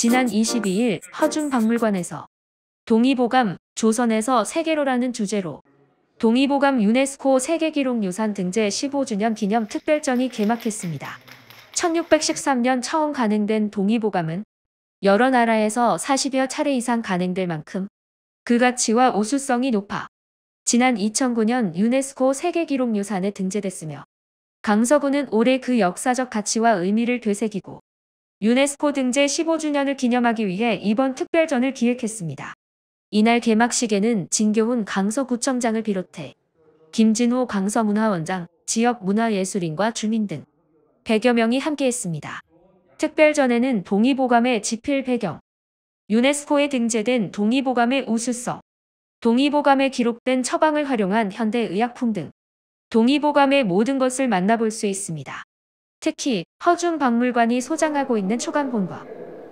지난 22일 허준박물관에서 동의보감 조선에서 세계로라는 주제로 동의보감 유네스코 세계기록유산 등재 15주년 기념 특별전이 개막했습니다. 1613년 처음 가능된 동의보감은 여러 나라에서 40여 차례 이상 가능될 만큼 그 가치와 우수성이 높아 지난 2009년 유네스코 세계기록유산에 등재됐으며 강서구는 올해 그 역사적 가치와 의미를 되새기고 유네스코 등재 15주년을 기념하기 위해 이번 특별전을 기획했습니다. 이날 개막식에는 진교훈 강서구청장을 비롯해 김진호 강서문화원장, 지역 문화예술인과 주민 등 100여 명이 함께했습니다. 특별전에는 동의보감의 지필 배경, 유네스코에 등재된 동의보감의 우수서, 동의보감에 기록된 처방을 활용한 현대의약품 등 동의보감의 모든 것을 만나볼 수 있습니다. 특히 허중 박물관이 소장하고 있는 초간본과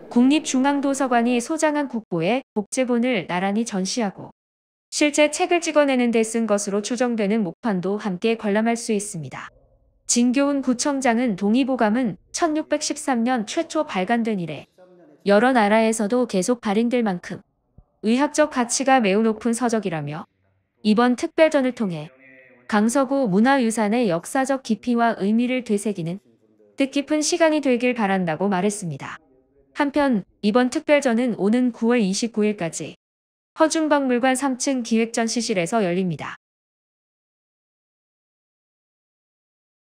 국립중앙도서관이 소장한 국보의 복제본을 나란히 전시하고 실제 책을 찍어내는 데 쓴 것으로 추정되는 목판도 함께 관람할 수 있습니다. 진교훈 구청장은 동의보감은 1613년 최초 발간된 이래 여러 나라에서도 계속 발행될 만큼 의학적 가치가 매우 높은 서적이라며 이번 특별전을 통해 강서구 문화유산의 역사적 깊이와 의미를 되새기는 뜻깊은 시간이 되길 바란다고 말했습니다. 한편 이번 특별전은 오는 9월 29일까지 허준박물관 3층 기획전시실에서 열립니다.